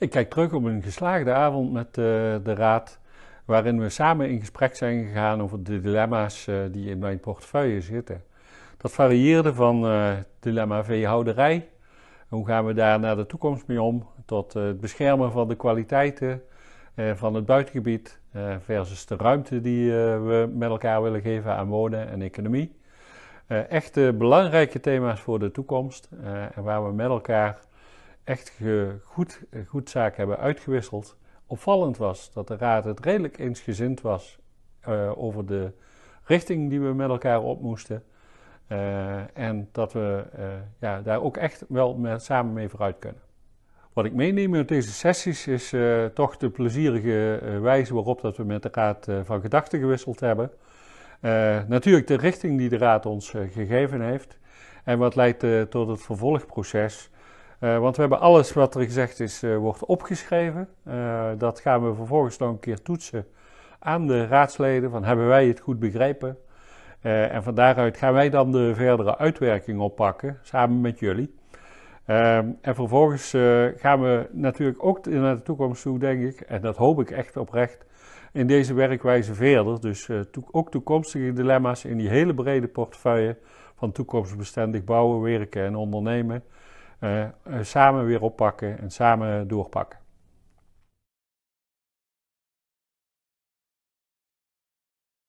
Ik kijk terug op een geslaagde avond met eh, de raad, waarin we samen in gesprek zijn gegaan over de dilemma's eh, die in mijn portefeuille zitten. Dat varieerde van eh, dilemma veehouderij, hoe gaan we daar naar de toekomst mee om, tot het beschermen van de kwaliteiten van het buitengebied versus de ruimte die we met elkaar willen geven aan wonen en economie. Echte belangrijke thema's voor de toekomst en waar we met elkaar echt goed, eh, goed zaken hebben uitgewisseld. Opvallend was dat de raad het redelijk eensgezind was eh, over de richting die we met elkaar op moesten. Eh, en dat we ja, daar ook echt wel samen mee vooruit kunnen. Wat ik meeneem uit deze sessies is toch de plezierige wijze waarop dat we met de raad van gedachten gewisseld hebben. natuurlijk de richting die de raad ons gegeven heeft. En wat leidt tot het vervolgproces eh, want we hebben alles wat er gezegd is, eh, wordt opgeschreven. Eh, dat gaan we vervolgens nog een keer toetsen aan de raadsleden. Van hebben wij het goed begrepen? en van daaruit gaan wij dan de verdere uitwerking oppakken, samen met jullie. Ehm, en vervolgens gaan we natuurlijk ook naar de toekomst toe, denk ik, en dat hoop ik echt oprecht, in deze werkwijze verder. Dus ook toekomstige dilemma's in die hele brede portefeuille van toekomstbestendig bouwen, werken en ondernemen eh, eh, samen weer oppakken en samen doorpakken.